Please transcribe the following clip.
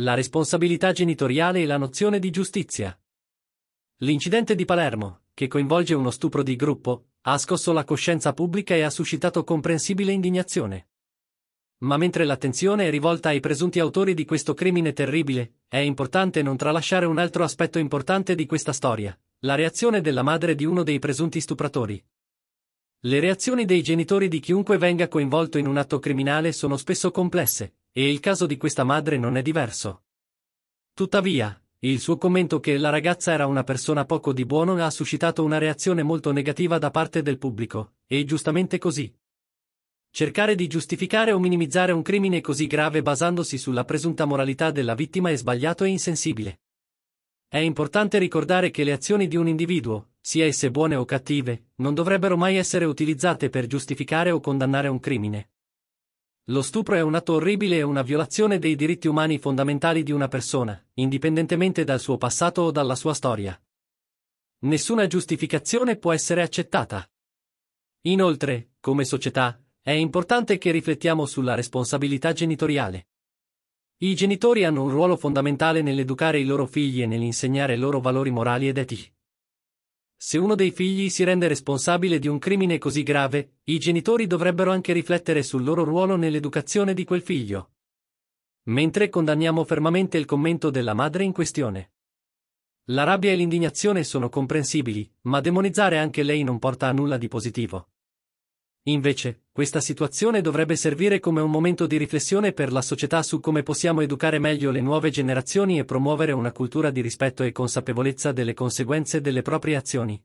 La responsabilità genitoriale e la nozione di giustizia. L'incidente di Palermo, che coinvolge uno stupro di gruppo, ha scosso la coscienza pubblica e ha suscitato comprensibile indignazione. Ma mentre l'attenzione è rivolta ai presunti autori di questo crimine terribile, è importante non tralasciare un altro aspetto importante di questa storia, la reazione della madre di uno dei presunti stupratori. Le reazioni dei genitori di chiunque venga coinvolto in un atto criminale sono spesso complesse, e il caso di questa madre non è diverso. Tuttavia, il suo commento che la ragazza era una persona poco di buono ha suscitato una reazione molto negativa da parte del pubblico, e giustamente così. Cercare di giustificare o minimizzare un crimine così grave basandosi sulla presunta moralità della vittima è sbagliato e insensibile. È importante ricordare che le azioni di un individuo, sia esse buone o cattive, non dovrebbero mai essere utilizzate per giustificare o condannare un crimine. Lo stupro è un atto orribile e una violazione dei diritti umani fondamentali di una persona, indipendentemente dal suo passato o dalla sua storia. Nessuna giustificazione può essere accettata. Inoltre, come società, è importante che riflettiamo sulla responsabilità genitoriale. I genitori hanno un ruolo fondamentale nell'educare i loro figli e nell'insegnare loro valori morali ed etici. Se uno dei figli si rende responsabile di un crimine così grave, i genitori dovrebbero anche riflettere sul loro ruolo nell'educazione di quel figlio. Mentre condanniamo fermamente il commento della madre in questione. La rabbia e l'indignazione sono comprensibili, ma demonizzare anche lei non porta a nulla di positivo. Invece, questa situazione dovrebbe servire come un momento di riflessione per la società su come possiamo educare meglio le nuove generazioni e promuovere una cultura di rispetto e consapevolezza delle conseguenze delle proprie azioni.